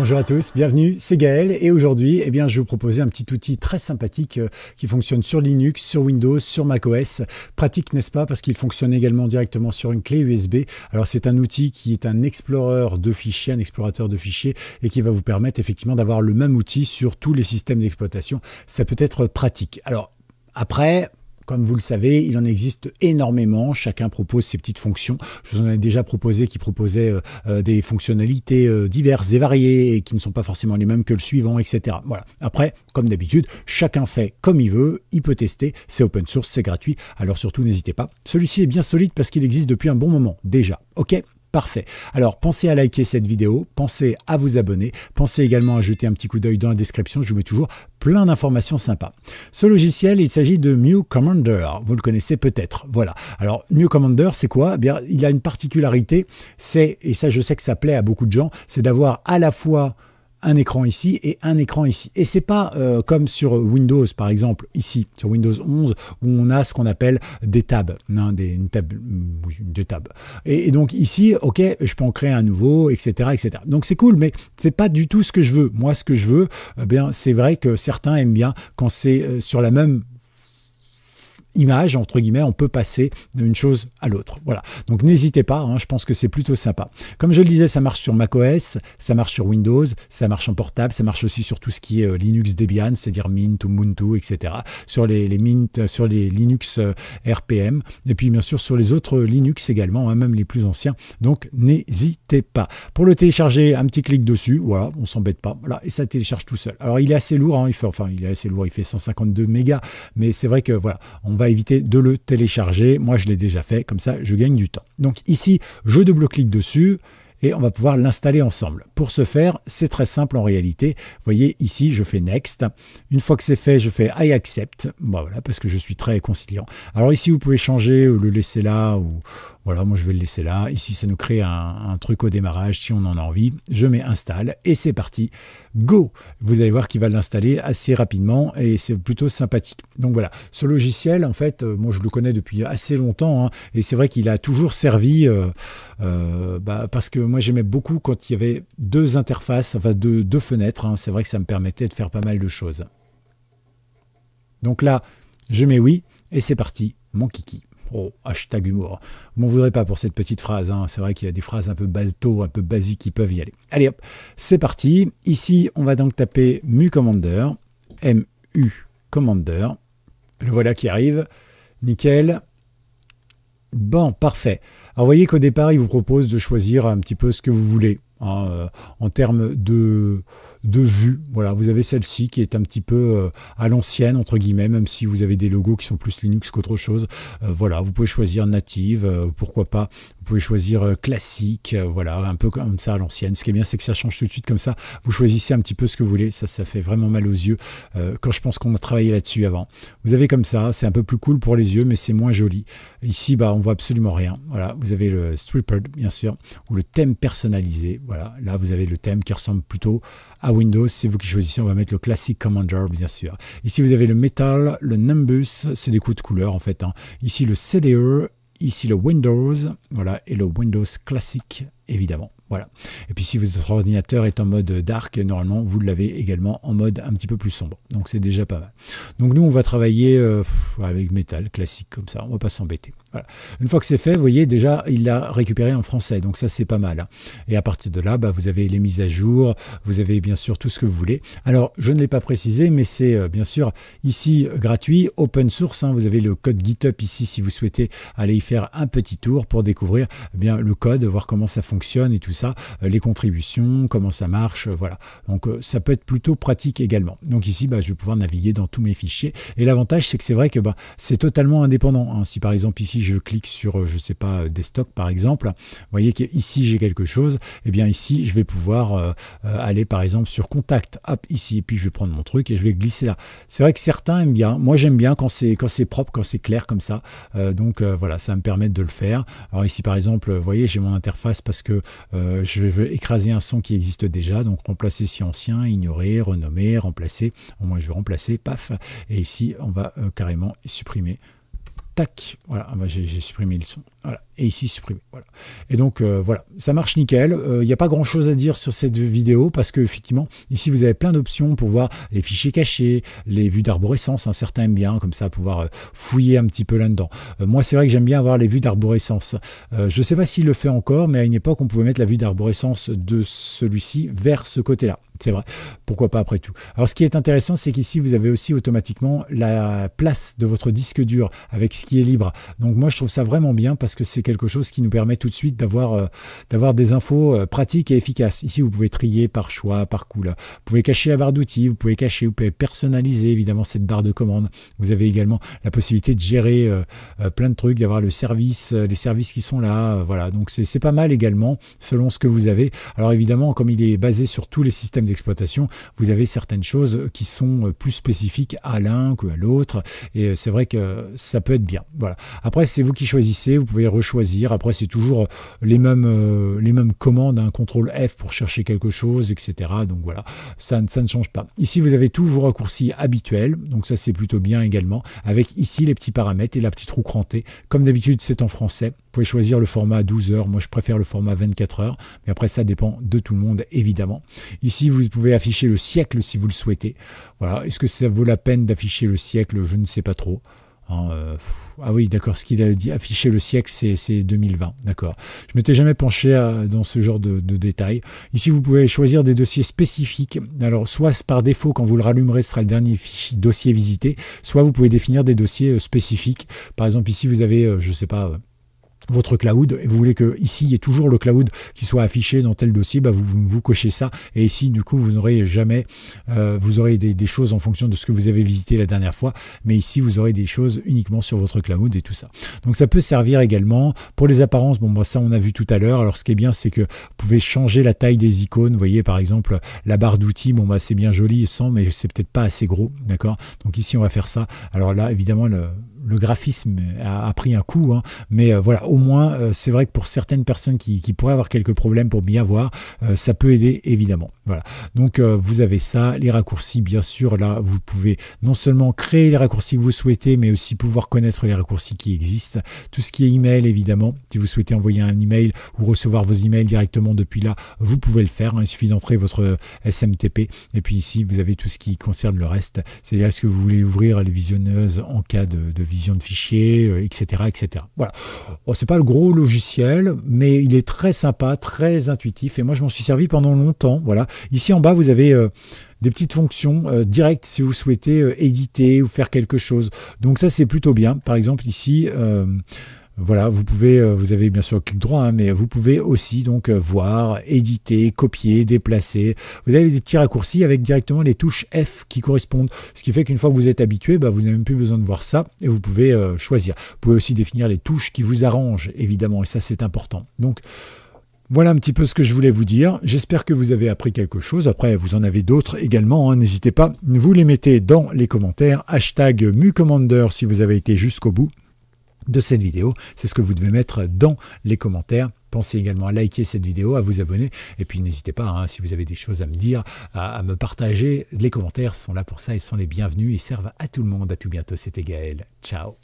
Bonjour à tous, bienvenue, c'est Gaël et aujourd'hui eh bien, je vais vous proposer un petit outil très sympathique euh, qui fonctionne sur Linux, sur Windows, sur macOS. Pratique n'est-ce pas parce qu'il fonctionne également directement sur une clé USB. Alors c'est un outil qui est un exploreur de fichiers, un explorateur de fichiers et qui va vous permettre effectivement d'avoir le même outil sur tous les systèmes d'exploitation. Ça peut être pratique. Alors après, comme vous le savez, il en existe énormément. Chacun propose ses petites fonctions. Je vous en ai déjà proposé qui proposait euh, euh, des fonctionnalités euh, diverses et variées et qui ne sont pas forcément les mêmes que le suivant, etc. Voilà. Après, comme d'habitude, chacun fait comme il veut. Il peut tester. C'est open source, c'est gratuit. Alors surtout, n'hésitez pas. Celui-ci est bien solide parce qu'il existe depuis un bon moment déjà. Ok Parfait. Alors pensez à liker cette vidéo, pensez à vous abonner, pensez également à jeter un petit coup d'œil dans la description, je vous mets toujours plein d'informations sympas. Ce logiciel, il s'agit de New Commander, vous le connaissez peut-être, voilà. Alors Mew Commander, c'est quoi eh bien, Il a une particularité, c'est, et ça je sais que ça plaît à beaucoup de gens, c'est d'avoir à la fois un écran ici et un écran ici. Et c'est pas euh, comme sur Windows par exemple ici sur Windows 11 où on a ce qu'on appelle des tabs, hein, des, une table, deux Et, donc ici, ok, je peux en créer un nouveau, etc., etc. Donc c'est cool, mais c'est pas du tout ce que je veux. Moi, ce que je veux, eh bien, c'est vrai que certains aiment bien quand c'est euh, sur la même image, entre guillemets, on peut passer d'une chose à l'autre. Voilà. Donc n'hésitez pas, hein, je pense que c'est plutôt sympa. Comme je le disais, ça marche sur macOS, ça marche sur Windows, ça marche en portable, ça marche aussi sur tout ce qui est euh, Linux Debian, c'est-à-dire Mint, Ubuntu, etc. Sur les, les, Mint, euh, sur les Linux euh, RPM, et puis bien sûr sur les autres Linux également, hein, même les plus anciens. Donc n'hésitez pas. Pour le télécharger, un petit clic dessus, voilà, on s'embête pas, voilà, et ça télécharge tout seul. Alors il est assez lourd, hein, il fait, enfin il est assez lourd, il fait 152 mégas, mais c'est vrai que voilà, on éviter de le télécharger. Moi, je l'ai déjà fait, comme ça, je gagne du temps. Donc ici, je double-clique dessus et on va pouvoir l'installer ensemble. Pour ce faire, c'est très simple en réalité. Vous voyez ici, je fais Next. Une fois que c'est fait, je fais I accept. Bah voilà, parce que je suis très conciliant. Alors ici, vous pouvez changer, ou le laisser là, ou voilà, moi je vais le laisser là. Ici, ça nous crée un, truc au démarrage si on en a envie. Je mets install et c'est parti. Go Vous allez voir qu'il va l'installer assez rapidement et c'est plutôt sympathique. Donc voilà, ce logiciel, en fait, euh, moi je le connais depuis assez longtemps hein, et c'est vrai qu'il a toujours servi euh, euh, bah, parce que moi j'aimais beaucoup quand il y avait deux interfaces, enfin deux, deux fenêtres. Hein. C'est vrai que ça me permettait de faire pas mal de choses. Donc là, je mets oui et c'est parti, mon kiki. Oh, hashtag humour. Vous m'en voudrez pas pour cette petite phrase. Hein. C'est vrai qu'il y a des phrases un peu bateau, un peu basiques qui peuvent y aller. Allez hop, c'est parti. Ici, on va donc taper mu commander, u commander. Le voilà qui arrive. Nickel. Bon, parfait. Alors, voyez qu'au départ, il vous propose de choisir un petit peu ce que vous voulez. Hein, euh, en termes de, de vue. Voilà, vous avez celle-ci qui est un petit peu euh, à l'ancienne, entre guillemets, même si vous avez des logos qui sont plus Linux qu'autre chose. Euh, voilà, vous pouvez choisir native, pourquoi pas. Vous pouvez choisir classique, voilà, un peu comme ça à l'ancienne. Ce qui est bien, c'est que ça change tout de suite comme ça. Vous choisissez un petit peu ce que vous voulez. Ça, ça fait vraiment mal aux yeux quand je pense qu'on a travaillé là-dessus avant. Vous avez comme ça, c'est un peu plus cool pour les yeux, mais c'est moins joli. Ici, bah, on voit absolument rien. Voilà, vous avez le stripper, bien sûr, ou le thème personnalisé voilà, là vous avez le thème qui ressemble plutôt à Windows. C'est vous qui choisissez, on va mettre le classique Commander bien sûr. Ici vous avez le Metal, le Nimbus, c'est des coups de couleur en fait. Hein. Ici le CDE, ici le Windows, voilà, et le Windows classique évidemment. Voilà. Et puis si votre ordinateur est en mode dark, normalement vous l'avez également en mode un petit peu plus sombre. Donc c'est déjà pas mal. Donc nous on va travailler euh, avec métal classique comme ça, on va pas s'embêter. Une fois que c'est fait, vous voyez déjà il l'a récupéré en français, donc ça c'est pas mal. Hein. Et à partir de là, bah, vous avez les mises à jour, vous avez bien sûr tout ce que vous voulez. Alors je ne l'ai pas précisé, mais c'est euh, bien sûr ici euh, gratuit, open source. Hein. vous avez le code GitHub ici si vous souhaitez aller y faire un petit tour pour découvrir eh bien le code, voir comment ça fonctionne et tout ça ça, euh, les contributions, comment ça marche, euh, voilà. Donc euh, ça peut être plutôt pratique également. Donc ici, bah, je vais pouvoir naviguer dans tous mes fichiers. Et l'avantage, c'est que c'est vrai que bah, c'est totalement indépendant. Hein. Si par exemple ici, je clique sur, je sais pas, des stocks par exemple, vous voyez ici j'ai quelque chose, et eh bien ici, je vais pouvoir aller par exemple sur contact, hop, ici, et puis je vais prendre mon truc et je vais glisser là. C'est vrai que certains aiment bien. Moi, j'aime bien quand c'est quand c'est propre, quand c'est clair comme ça. donc voilà, ça me permet de le faire. Alors ici, par exemple, vous voyez, j'ai mon interface parce que euh, je vais écraser un son qui existe déjà, donc remplacer si ancien, ignorer, renommer, remplacer, au moins je vais remplacer, paf, et ici on va euh, carrément supprimer, tac, voilà, ah bah, j'ai supprimé le son. Voilà. Et ici supprimer. Voilà. Et donc euh, voilà, ça marche nickel. Il euh, n'y a pas grand chose à dire sur cette vidéo parce que effectivement, ici vous avez plein d'options pour voir les fichiers cachés, les vues d'arborescence. Hein, certains aiment bien comme ça pouvoir euh, fouiller un petit peu là-dedans. moi c'est vrai que j'aime bien avoir les vues d'arborescence. je ne sais pas s'il le fait encore, mais à une époque on pouvait mettre la vue d'arborescence de celui-ci vers ce côté-là. C'est vrai. Pourquoi pas après tout. Alors ce qui est intéressant, c'est qu'ici vous avez aussi automatiquement la place de votre disque dur avec ce qui est libre. Donc moi je trouve ça vraiment bien parce que c'est quelque chose qui nous permet tout de suite d'avoir euh, d'avoir des infos euh, pratiques et efficaces. Ici, vous pouvez trier par choix, par couleur. Vous pouvez cacher la barre d'outils, vous pouvez cacher, vous pouvez personnaliser évidemment cette barre de commande. Vous avez également la possibilité de gérer euh, plein de trucs, d'avoir le service, les services qui sont là. voilà, donc c'est pas mal également selon ce que vous avez. Alors évidemment, comme il est basé sur tous les systèmes d'exploitation, vous avez certaines choses qui sont plus spécifiques à l'un que à l'autre. Et c'est vrai que ça peut être bien. Voilà. Après, c'est vous qui choisissez. Vous pouvez rechoisir. Après, c'est toujours les mêmes, euh, les mêmes commandes, un hein, contrôle F pour chercher quelque chose, etc. Donc voilà, ça, ça ne change pas. Ici, vous avez tous vos raccourcis habituels, donc ça c'est plutôt bien également, avec ici les petits paramètres et la petite roue crantée. Comme d'habitude, c'est en français. Vous pouvez choisir le format 12 heures. Moi, je préfère le format 24 heures. Mais après, ça dépend de tout le monde, évidemment. Ici, vous pouvez afficher le siècle si vous le souhaitez. Voilà. Est-ce que ça vaut la peine d'afficher le siècle Je ne sais pas trop. Hein, euh, ah oui, d'accord, ce qu'il a dit, affiché le siècle, c'est 2020. D'accord. Je m'étais jamais penché euh, dans ce genre de, détails. Ici, vous pouvez choisir des dossiers spécifiques. Alors, soit par défaut, quand vous le rallumerez, ce sera le dernier fichier, dossier visité, soit vous pouvez définir des dossiers euh, spécifiques. Par exemple, ici, vous avez, je sais pas, votre cloud et vous voulez que ici il y ait toujours le cloud qui soit affiché dans tel dossier, bah vous, vous cochez ça et ici du coup vous n'aurez jamais, euh, vous aurez des, choses en fonction de ce que vous avez visité la dernière fois, mais ici vous aurez des choses uniquement sur votre cloud et tout ça. Donc ça peut servir également pour les apparences. Bon bah, ça on a vu tout à l'heure. Alors ce qui est bien c'est que vous pouvez changer la taille des icônes. Vous voyez par exemple la barre d'outils, bon bah c'est bien joli sans, mais c'est peut-être pas assez gros, d'accord. Donc ici on va faire ça. Alors là évidemment le le graphisme a, pris un coup, hein. mais euh, voilà, au moins, euh, c'est vrai que pour certaines personnes qui, pourraient avoir quelques problèmes pour bien voir, euh, ça peut aider évidemment. Voilà, donc vous avez ça, les raccourcis, bien sûr. Là, vous pouvez non seulement créer les raccourcis que vous souhaitez, mais aussi pouvoir connaître les raccourcis qui existent. Tout ce qui est email, évidemment, si vous souhaitez envoyer un email ou recevoir vos emails directement depuis là, vous pouvez le faire. Hein. il suffit d'entrer votre SMTP, et puis ici, vous avez tout ce qui concerne le reste. C'est-à-dire, ce que vous voulez ouvrir les visionneuses en cas de vision de fichiers, euh, etc., etc. Voilà. Bon, c'est pas le gros logiciel, mais il est très sympa, très intuitif. Et moi, je m'en suis servi pendant longtemps. Voilà. Ici en bas, vous avez euh, des petites fonctions euh, directes si vous souhaitez éditer ou faire quelque chose. Donc ça, c'est plutôt bien. Par exemple, ici, voilà, vous pouvez, euh, vous avez bien sûr le clic droit, hein, mais vous pouvez aussi donc euh, voir, éditer, copier, déplacer. Vous avez des petits raccourcis avec directement les touches F qui correspondent, ce qui fait qu'une fois que vous êtes habitué, bah, vous n'avez même plus besoin de voir ça et vous pouvez euh, choisir. Vous pouvez aussi définir les touches qui vous arrangent, évidemment, et ça c'est important. Donc, voilà un petit peu ce que je voulais vous dire. J'espère que vous avez appris quelque chose. Après, vous en avez d'autres également. Hein. N'hésitez pas, vous les mettez dans les commentaires. Hashtag MuCommander si vous avez été jusqu'au bout de cette vidéo. C'est ce que vous devez mettre dans les commentaires. Pensez également à liker cette vidéo, à vous abonner. Et puis n'hésitez pas, hein, si vous avez des choses à me dire, à, me partager, les commentaires sont là pour ça, ils sont les bienvenus, ils servent à tout le monde. À tout bientôt, c'était Gaël. Ciao